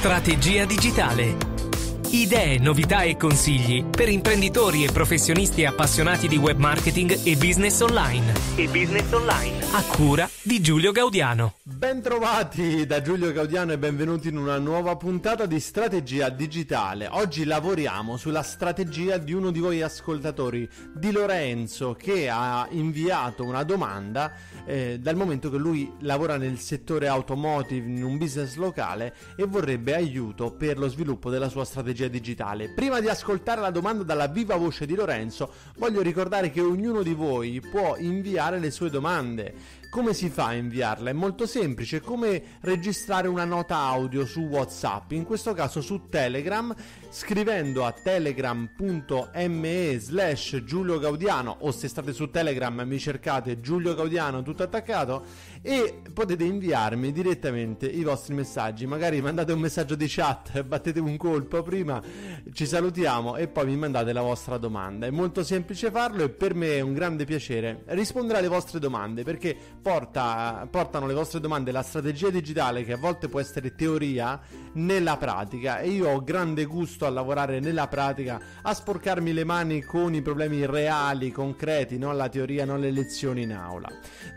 Strategia digitale Idee, novità e consigli per imprenditori e professionisti appassionati di web marketing e business online. E business online. A cura di Giulio Gaudiano. Bentrovati da Giulio Gaudiano e benvenuti in una nuova puntata di Strategia Digitale. Oggi lavoriamo sulla strategia di uno di voi ascoltatori, di Lorenzo, che ha inviato una domanda eh, dal momento che lui lavora nel settore automotive in un business locale e vorrebbe aiuto per lo sviluppo della sua strategia strategia digitale. Prima di ascoltare la domanda dalla viva voce di Lorenzo, voglio ricordare che ognuno di voi può inviare le sue domande. Come si fa a inviarla? È molto semplice, come registrare una nota audio su WhatsApp, in questo caso su Telegram, scrivendo a telegram.me slash Giulio Gaudiano o se state su Telegram mi cercate Giulio Gaudiano tutto attaccato e potete inviarmi direttamente i vostri messaggi, magari mandate un messaggio di chat, battete un colpo prima prima ci salutiamo e poi mi mandate la vostra domanda. È molto semplice farlo e per me è un grande piacere rispondere alle vostre domande perché porta, portano le vostre domande la strategia digitale che a volte può essere teoria nella pratica e io ho grande gusto a lavorare nella pratica, a sporcarmi le mani con i problemi reali, concreti, non la teoria, non le lezioni in aula.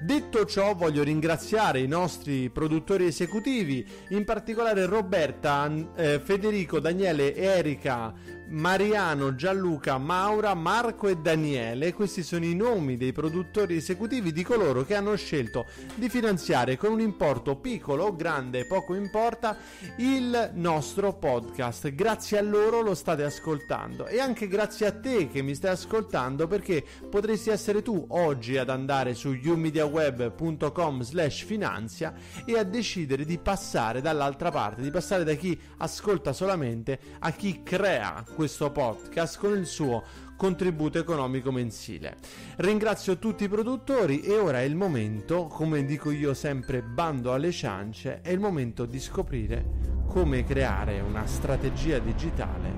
Detto ciò voglio ringraziare i nostri produttori esecutivi, in particolare Roberta, eh, Federico, Daniele Erika Mariano, Gianluca, Maura, Marco e Daniele. Questi sono i nomi dei produttori esecutivi di coloro che hanno scelto di finanziare con un importo piccolo o grande, poco importa, il nostro podcast. Grazie a loro lo state ascoltando e anche grazie a te che mi stai ascoltando perché potresti essere tu oggi ad andare su youmediaweb.com slash finanzia e a decidere di passare dall'altra parte, di passare da chi ascolta solamente a chi crea questo questo podcast con il suo contributo economico mensile. Ringrazio tutti i produttori e ora è il momento, come dico io sempre bando alle ciance, è il momento di scoprire come creare una strategia digitale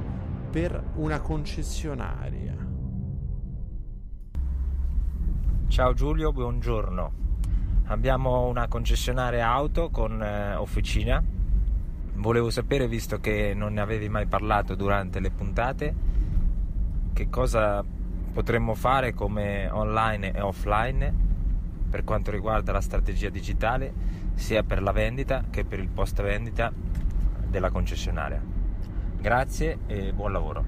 per una concessionaria. Ciao Giulio, buongiorno. Abbiamo una concessionaria auto con eh, officina Volevo sapere, visto che non ne avevi mai parlato durante le puntate, che cosa potremmo fare come online e offline per quanto riguarda la strategia digitale, sia per la vendita che per il post vendita della concessionaria. Grazie e buon lavoro.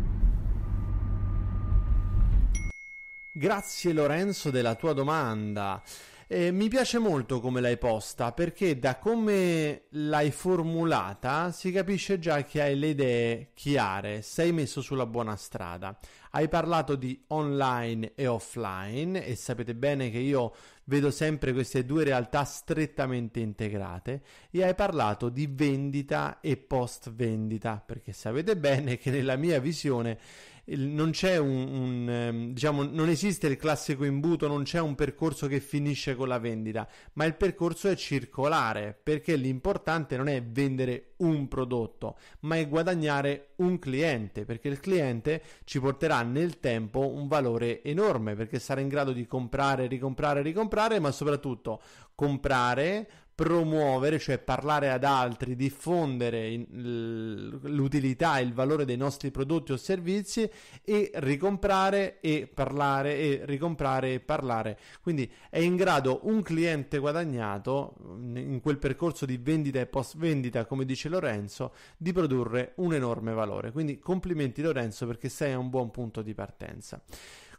Grazie Lorenzo della tua domanda. Eh, mi piace molto come l'hai posta perché da come l'hai formulata si capisce già che hai le idee chiare, sei messo sulla buona strada. Hai parlato di online e offline e sapete bene che io vedo sempre queste due realtà strettamente integrate e hai parlato di vendita e post vendita perché sapete bene che nella mia visione non c'è un, un, ehm, diciamo, non esiste il classico imbuto, non c'è un percorso che finisce con la vendita, ma il percorso è circolare, perché l'importante non è vendere un prodotto, ma è guadagnare un cliente, perché il cliente ci porterà nel tempo un valore enorme, perché sarà in grado di comprare, ricomprare, ricomprare, ma soprattutto comprare, promuovere, cioè parlare ad altri, diffondere l'utilità e il valore dei nostri prodotti o servizi e ricomprare e parlare e ricomprare e parlare. Quindi è in grado un cliente guadagnato in quel percorso di vendita e post vendita, come dice Lorenzo, di produrre un enorme valore. Quindi complimenti Lorenzo perché sei a un buon punto di partenza.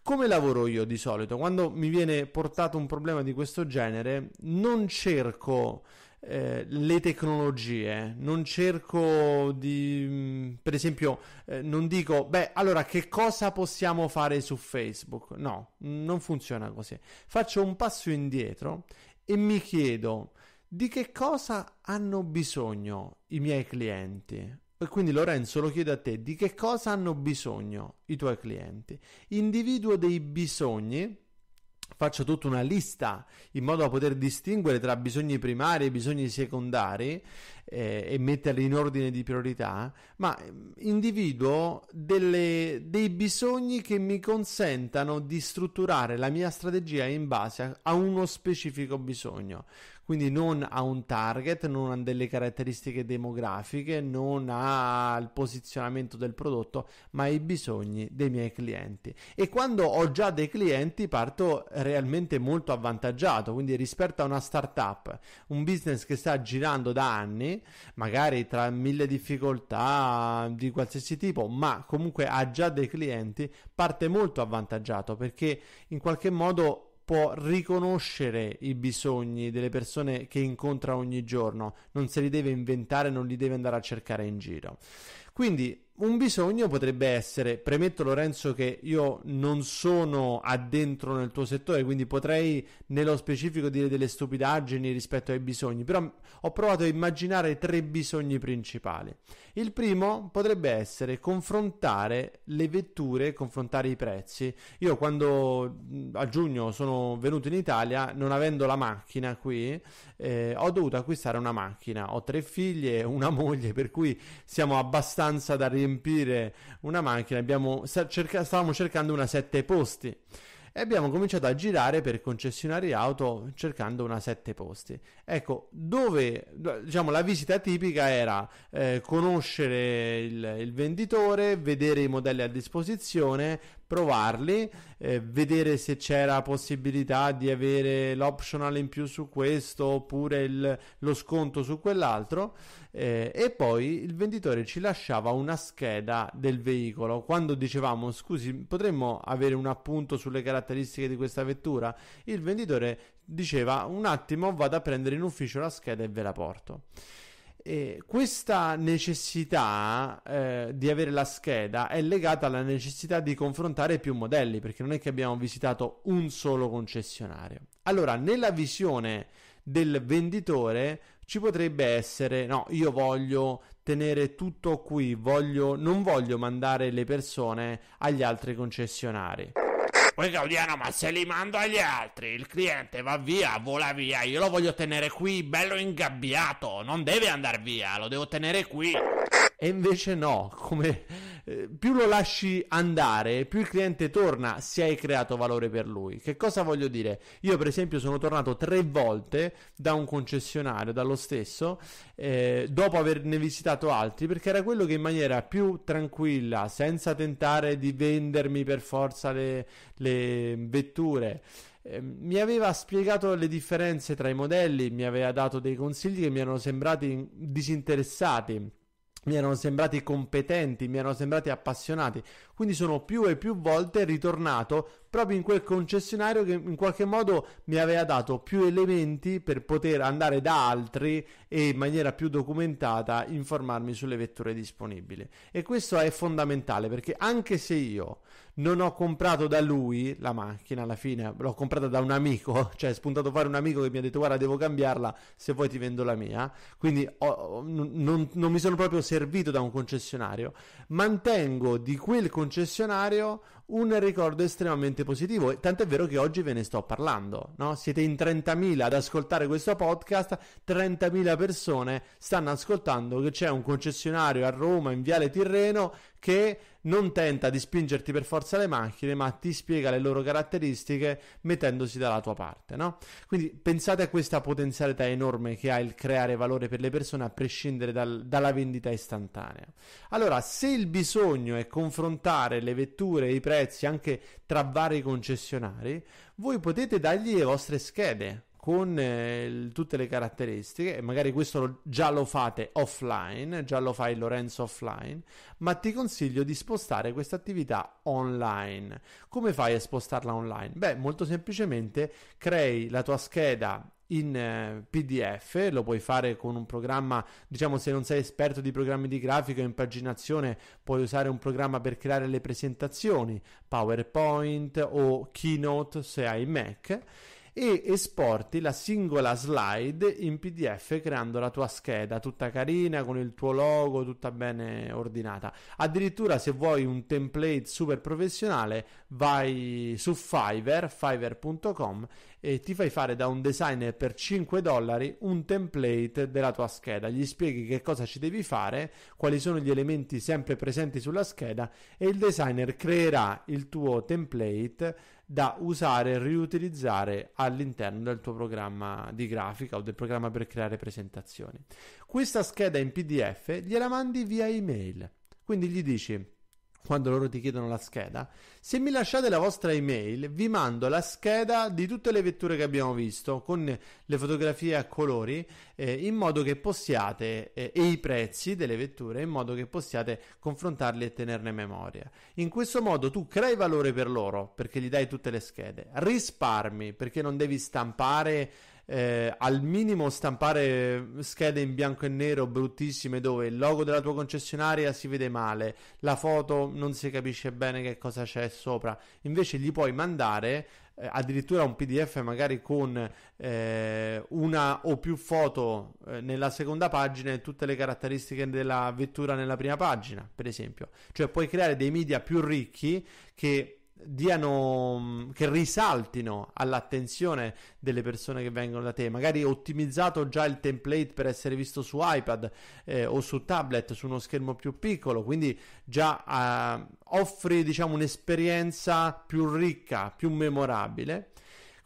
Come lavoro io di solito? Quando mi viene portato un problema di questo genere, non cerco eh, le tecnologie, non cerco di, mm, per esempio, eh, non dico, beh, allora che cosa possiamo fare su Facebook? No, non funziona così. Faccio un passo indietro e mi chiedo di che cosa hanno bisogno i miei clienti e quindi Lorenzo lo chiede a te di che cosa hanno bisogno i tuoi clienti. Individuo dei bisogni faccio tutta una lista in modo da poter distinguere tra bisogni primari e bisogni secondari eh, e metterli in ordine di priorità, ma ehm, individuo delle, dei bisogni che mi consentano di strutturare la mia strategia in base a, a uno specifico bisogno quindi non ha un target, non ha delle caratteristiche demografiche, non ha il posizionamento del prodotto, ma i bisogni dei miei clienti. E quando ho già dei clienti parto realmente molto avvantaggiato, quindi rispetto a una startup, un business che sta girando da anni, magari tra mille difficoltà di qualsiasi tipo, ma comunque ha già dei clienti, parte molto avvantaggiato perché in qualche modo può riconoscere i bisogni delle persone che incontra ogni giorno, non se li deve inventare, non li deve andare a cercare in giro. Quindi un bisogno potrebbe essere, premetto Lorenzo che io non sono addentro nel tuo settore, quindi potrei nello specifico dire delle stupidaggini rispetto ai bisogni, però ho provato a immaginare tre bisogni principali. Il primo potrebbe essere confrontare le vetture, confrontare i prezzi. Io quando a giugno sono venuto in Italia, non avendo la macchina qui, eh, ho dovuto acquistare una macchina, ho tre figlie, una moglie, per cui siamo abbastanza da riempire riempire una macchina abbiamo, cerca, stavamo cercando una sette posti e abbiamo cominciato a girare per concessionari auto cercando una sette posti. Ecco, dove diciamo la visita tipica era eh, conoscere il, il, venditore, vedere i modelli a disposizione, provarli, eh, vedere se c'era possibilità di avere l'optional in più su questo oppure il, lo sconto su quell'altro eh, e poi il venditore ci lasciava una scheda del veicolo. Quando dicevamo scusi, potremmo avere un appunto sulle caratteristiche di questa vettura, il venditore diceva un attimo vado a prendere in ufficio la scheda e ve la porto. E eh, questa necessità eh, di avere la scheda è legata alla necessità di confrontare più modelli, perché non è che abbiamo visitato un solo concessionario. Allora, nella visione del venditore ci potrebbe essere no, io voglio tenere tutto qui, voglio, non voglio mandare le persone agli altri concessionari. Poi Gaudiano, ma se li mando agli altri, il cliente va via, vola via, io lo voglio tenere qui, bello ingabbiato, non deve andare via, lo devo tenere qui. E invece no, come, eh, più lo lasci andare, più il cliente torna se hai creato valore per lui. Che cosa voglio dire? Io per esempio sono tornato tre volte da un concessionario, dallo stesso, eh, dopo averne visitato altri, perché era quello che in maniera più tranquilla, senza tentare di vendermi per forza le, le vetture, eh, mi aveva spiegato le differenze tra i modelli, mi aveva dato dei consigli che mi erano sembrati disinteressati mi erano sembrati competenti, mi erano sembrati appassionati, quindi sono più e più volte ritornato proprio in quel concessionario che in qualche modo mi aveva dato più elementi per poter andare da altri e in maniera più documentata informarmi sulle vetture disponibili. E questo è fondamentale perché anche se io non ho comprato da lui la macchina alla fine, l'ho comprata da un amico, cioè è spuntato fare un amico che mi ha detto guarda devo cambiarla, se vuoi ti vendo la mia, quindi ho, non, non mi sono proprio servito da un concessionario, mantengo di quel concessionario un ricordo estremamente positivo. Tant'è vero che oggi ve ne sto parlando, no? Siete in 30.000 ad ascoltare questo podcast, 30.000 persone stanno ascoltando che c'è un concessionario a Roma in Viale Tirreno che non tenta di spingerti per forza le macchine, ma ti spiega le loro caratteristiche mettendosi dalla tua parte, no? Quindi pensate a questa potenzialità enorme che ha il creare valore per le persone a prescindere dal, dalla vendita istantanea. Allora, se il bisogno è confrontare le vetture e i prezzi prezzi anche tra vari concessionari, voi potete dargli le vostre schede con eh, tutte le caratteristiche, magari questo lo, già lo fate offline, già lo fai Lorenzo offline, ma ti consiglio di spostare questa attività online. Come fai a spostarla online? Beh, molto semplicemente crei la tua scheda in eh, PDF, lo puoi fare con un programma, diciamo se non sei esperto di programmi di grafica o impaginazione, puoi usare un programma per creare le presentazioni, PowerPoint o Keynote se hai Mac e esporti la singola slide in PDF creando la tua scheda tutta carina con il tuo logo, tutta bene ordinata. Addirittura se vuoi un template super professionale vai su Fiverr, fiverr.com e ti fai fare da un designer per 5 dollari un template della tua scheda. Gli spieghi che cosa ci devi fare, quali sono gli elementi sempre presenti sulla scheda e il designer creerà il tuo template da usare e riutilizzare all'interno del tuo programma di grafica o del programma per creare presentazioni. Questa scheda in PDF gliela mandi via email, quindi gli dici quando loro ti chiedono la scheda, se mi lasciate la vostra email vi mando la scheda di tutte le vetture che abbiamo visto con le fotografie a colori eh, in modo che possiate eh, e i prezzi delle vetture in modo che possiate confrontarli e tenerne memoria. In questo modo tu crei valore per loro perché gli dai tutte le schede, risparmi perché non devi stampare eh, al minimo stampare schede in bianco e nero bruttissime dove il logo della tua concessionaria si vede male, la foto non si capisce bene che cosa c'è sopra, invece gli puoi mandare eh, addirittura un PDF magari con eh, una o più foto eh, nella seconda pagina e tutte le caratteristiche della vettura nella prima pagina, per esempio. Cioè puoi creare dei media più ricchi che diano, mm, che risaltino all'attenzione delle persone che vengono da te. Magari ottimizzato già il template per essere visto su iPad eh, o su tablet, su uno schermo più piccolo, quindi già eh, offri diciamo un'esperienza più ricca, più memorabile.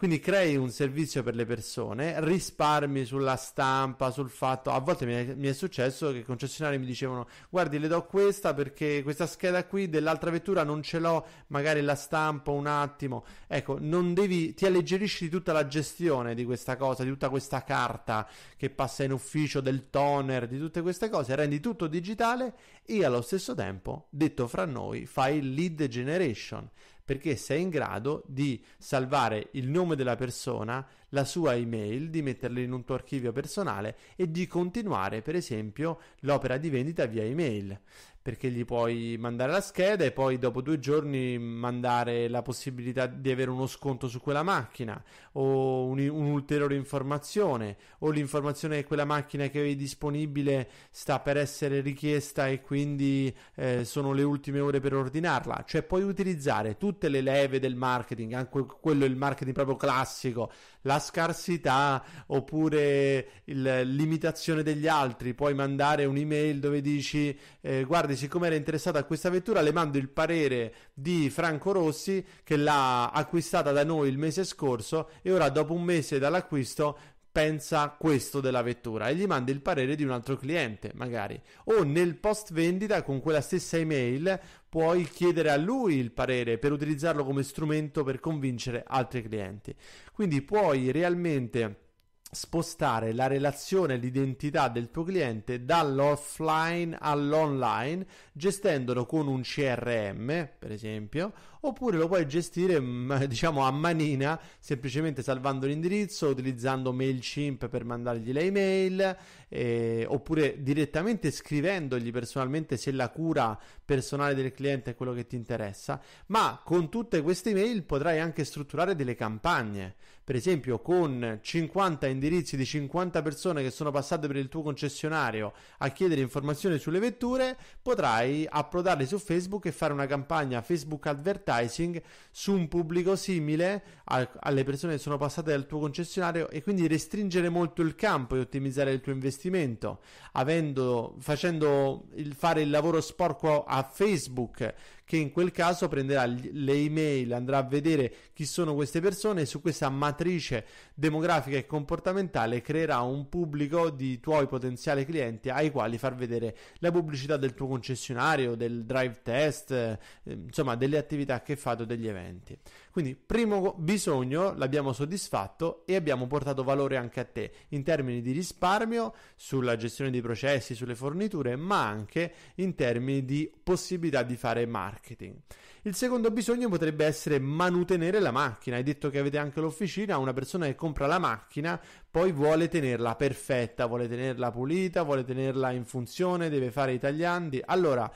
Quindi crei un servizio per le persone, risparmi sulla stampa, sul fatto. A volte mi è, mi è successo che i concessionari mi dicevano: Guardi, le do questa perché questa scheda qui dell'altra vettura non ce l'ho, magari la stampo un attimo. Ecco, non devi, ti alleggerisci di tutta la gestione di questa cosa, di tutta questa carta che passa in ufficio, del toner, di tutte queste cose. Rendi tutto digitale e allo stesso tempo, detto fra noi, fai lead generation perché sei in grado di salvare il nome della persona, la sua email, di metterla in un tuo archivio personale e di continuare, per esempio, l'opera di vendita via email perché gli puoi mandare la scheda e poi dopo due giorni mandare la possibilità di avere uno sconto su quella macchina o un, un'ulteriore informazione o l'informazione che quella macchina che avevi disponibile sta per essere richiesta e quindi eh, sono le ultime ore per ordinarla cioè puoi utilizzare tutte le leve del marketing anche quello il marketing proprio classico la scarsità oppure il, l'imitazione degli altri puoi mandare un'email dove dici eh, guarda Leonardi, siccome era interessata a questa vettura, le mando il parere di Franco Rossi che l'ha acquistata da noi il mese scorso e ora dopo un mese dall'acquisto pensa questo della vettura e gli manda il parere di un altro cliente, magari. O nel post vendita con quella stessa email puoi chiedere a lui il parere per utilizzarlo come strumento per convincere altri clienti. Quindi puoi realmente spostare la relazione e l'identità del tuo cliente dall'offline all'online, gestendolo con un CRM, per esempio, oppure lo puoi gestire mm, diciamo a manina semplicemente salvando l'indirizzo utilizzando MailChimp per mandargli le email eh, oppure direttamente scrivendogli personalmente se la cura personale del cliente è quello che ti interessa ma con tutte queste email potrai anche strutturare delle campagne per esempio con 50 indirizzi di 50 persone che sono passate per il tuo concessionario a chiedere informazioni sulle vetture potrai approdarle su Facebook e fare una campagna Facebook advertising advertising su un pubblico simile a, alle persone che sono passate dal tuo concessionario e quindi restringere molto il campo e ottimizzare il tuo investimento, avendo, facendo il, fare il lavoro sporco a Facebook che in quel caso prenderà le email, andrà a vedere chi sono queste persone e su questa matrice demografica e comportamentale creerà un pubblico di tuoi potenziali clienti ai quali far vedere la pubblicità del tuo concessionario, del drive test, eh, insomma delle attività che fate o degli eventi. Quindi primo bisogno l'abbiamo soddisfatto e abbiamo portato valore anche a te in termini di risparmio sulla gestione dei processi, sulle forniture, ma anche in termini di possibilità di fare marketing marketing. Il secondo bisogno potrebbe essere manutenere la macchina. Hai detto che avete anche l'officina, una persona che compra la macchina poi vuole tenerla perfetta, vuole tenerla pulita, vuole tenerla in funzione, deve fare i tagliandi. Allora,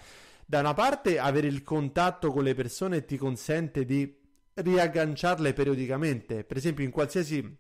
da una parte avere il contatto con le persone ti consente di riagganciarle periodicamente, per esempio in qualsiasi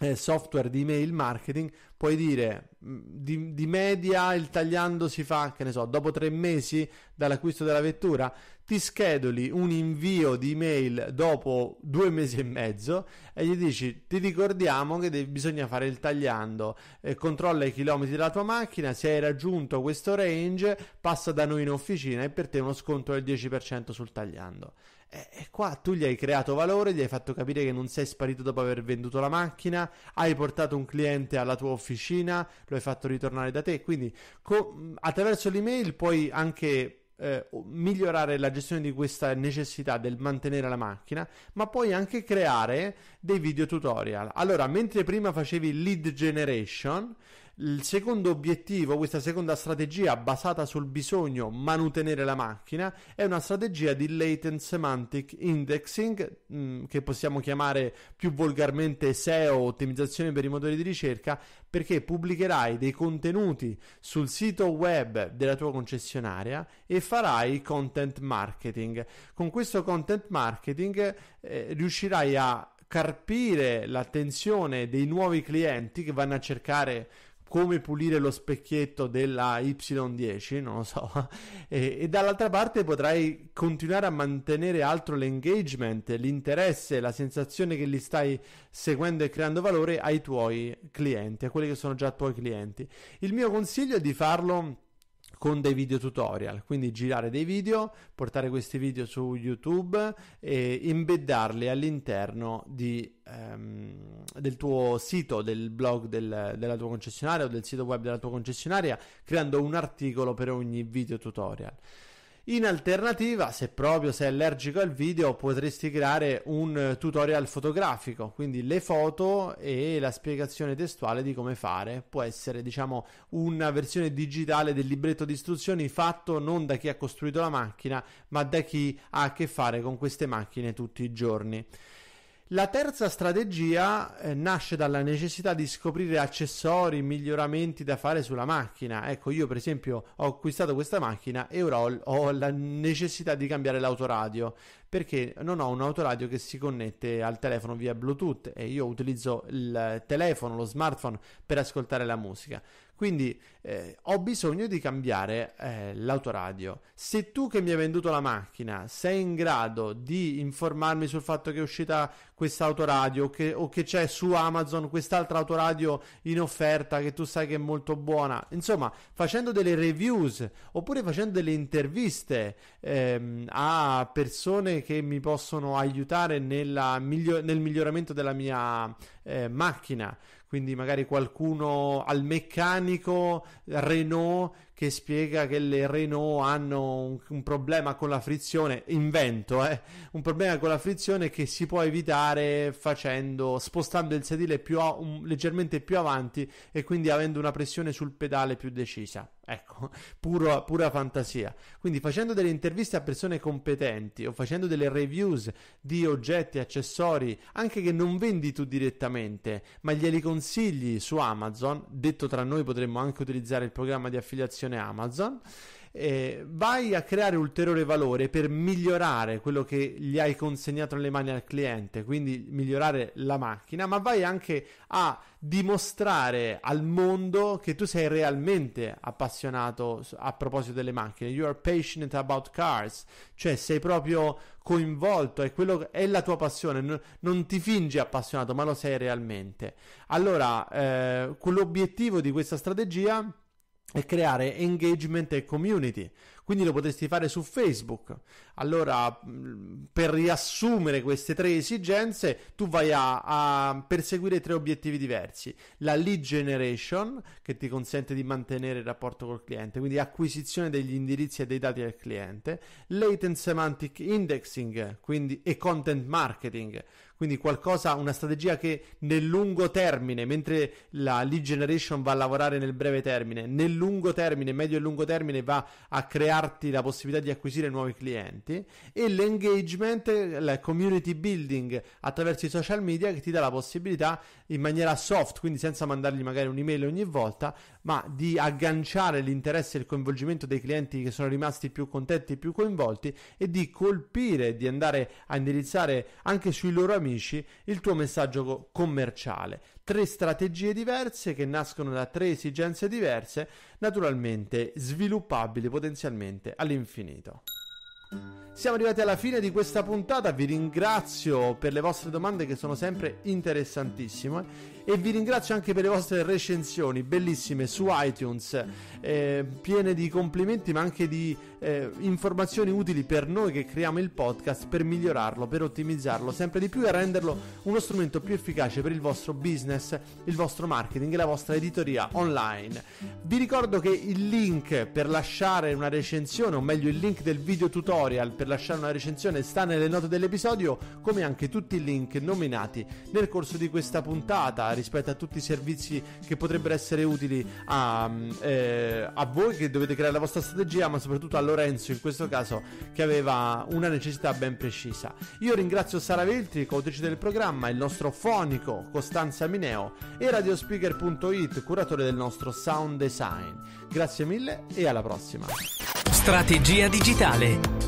eh, software di email marketing, puoi dire mm, di, di, media il tagliando si fa, che ne so, dopo tre mesi dall'acquisto della vettura, ti scheduli un invio di email dopo due mesi e mezzo e gli dici ti ricordiamo che de- bisogna fare il tagliando, eh, controlla i chilometri della tua macchina, se hai raggiunto questo range passa da noi in officina e per te uno sconto del 10% sul tagliando. E eh, eh, qua tu gli hai creato valore, gli hai fatto capire che non sei sparito dopo aver venduto la macchina, hai portato un cliente alla tua officina, lo hai fatto ritornare da te, quindi co- attraverso l'email puoi anche eh, migliorare la gestione di questa necessità del mantenere la macchina, ma puoi anche creare dei video tutorial. Allora, mentre prima facevi lead generation, il secondo obiettivo, questa seconda strategia basata sul bisogno manutenere la macchina, è una strategia di latent semantic indexing, mm, che possiamo chiamare più volgarmente SEO, ottimizzazione per i motori di ricerca, perché pubblicherai dei contenuti sul sito web della tua concessionaria e farai content marketing. Con questo content marketing eh, riuscirai a carpire l'attenzione dei nuovi clienti che vanno a cercare come pulire lo specchietto della Y10, non lo so, e, e, dall'altra parte potrai continuare a mantenere altro l'engagement, l'interesse, la sensazione che li stai seguendo e creando valore ai tuoi clienti, a quelli che sono già tuoi clienti. Il mio consiglio è di farlo con dei video tutorial, quindi girare dei video, portare questi video su YouTube e embeddarli all'interno di, um, del tuo sito, del blog del, della tua concessionaria o del sito web della tua concessionaria, creando un articolo per ogni video tutorial. In alternativa, se proprio sei allergico al video, potresti creare un eh, tutorial fotografico, quindi le foto e la spiegazione testuale di come fare. Può essere, diciamo, una versione digitale del libretto di istruzioni fatto non da chi ha costruito la macchina, ma da chi ha a che fare con queste macchine tutti i giorni. La terza strategia eh, nasce dalla necessità di scoprire accessori, miglioramenti da fare sulla macchina. Ecco, io per esempio ho acquistato questa macchina e ora ho, ho la necessità di cambiare l'autoradio perché non ho un autoradio che si connette al telefono via Bluetooth e io utilizzo il telefono, lo smartphone per ascoltare la musica. Quindi eh, ho bisogno di cambiare eh, l'autoradio. Se tu che mi hai venduto la macchina sei in grado di informarmi sul fatto che è uscita questa autoradio o che, o che c'è su Amazon quest'altra autoradio in offerta che tu sai che è molto buona, insomma, facendo delle reviews oppure facendo delle interviste ehm, a persone che mi possono aiutare nella, migli- nel miglioramento della mia eh, macchina quindi magari qualcuno al meccanico Renault che spiega che le Renault hanno un, un problema con la frizione, invento, eh, un problema con la frizione che si può evitare facendo, spostando il sedile più a, un, leggermente più avanti e quindi avendo una pressione sul pedale più decisa. Ecco, puro, pura fantasia. Quindi facendo delle interviste a persone competenti o facendo delle reviews di oggetti, accessori, anche che non vendi tu direttamente, ma glieli consigli su Amazon, detto tra noi potremmo anche utilizzare il programma di affiliazione applicazione Amazon, eh, vai a creare ulteriore valore per migliorare quello che gli hai consegnato nelle mani al cliente, quindi migliorare la macchina, ma vai anche a dimostrare al mondo che tu sei realmente appassionato a proposito delle macchine. You are passionate about cars, cioè sei proprio coinvolto, è, quello, è la tua passione, non ti fingi appassionato, ma lo sei realmente. Allora, eh, l'obiettivo di questa strategia e creare engagement e community quindi lo potresti fare su Facebook. Allora, per riassumere queste tre esigenze, tu vai a, a perseguire tre obiettivi diversi. La lead generation, che ti consente di mantenere il rapporto col cliente, quindi acquisizione degli indirizzi e dei dati del cliente, latent semantic indexing, quindi e content marketing, quindi qualcosa, una strategia che nel lungo termine, mentre la lead generation va a lavorare nel breve termine, nel lungo termine, medio e lungo termine va a creare darti la possibilità di acquisire nuovi clienti e l'engagement, il community building attraverso i social media che ti dà la possibilità in maniera soft, quindi senza mandargli magari un'email ogni volta, ma di agganciare l'interesse e il coinvolgimento dei clienti che sono rimasti più contenti, e più coinvolti e di colpire, di andare a indirizzare anche sui loro amici il tuo messaggio commerciale tre strategie diverse che nascono da tre esigenze diverse, naturalmente sviluppabili potenzialmente all'infinito. Siamo arrivati alla fine di questa puntata, vi ringrazio per le vostre domande che sono sempre interessantissime e vi ringrazio anche per le vostre recensioni bellissime su iTunes, eh, piene di complimenti ma anche di eh, informazioni utili per noi che creiamo il podcast per migliorarlo, per ottimizzarlo sempre di più e renderlo uno strumento più efficace per il vostro business, il vostro marketing e la vostra editoria online. Vi ricordo che il link per lasciare una recensione, o meglio il link del video tutorial, tutorial per lasciare una recensione sta nelle note dell'episodio, come anche tutti i link nominati nel corso di questa puntata rispetto a tutti i servizi che potrebbero essere utili a, mm, eh, a voi che dovete creare la vostra strategia, ma soprattutto a Lorenzo in questo caso che aveva una necessità ben precisa. Io ringrazio Sara Veltri, coautrice del programma, il nostro fonico Costanza Mineo e radiospeaker.it, curatore del nostro sound design. Grazie mille e alla prossima. Strategia digitale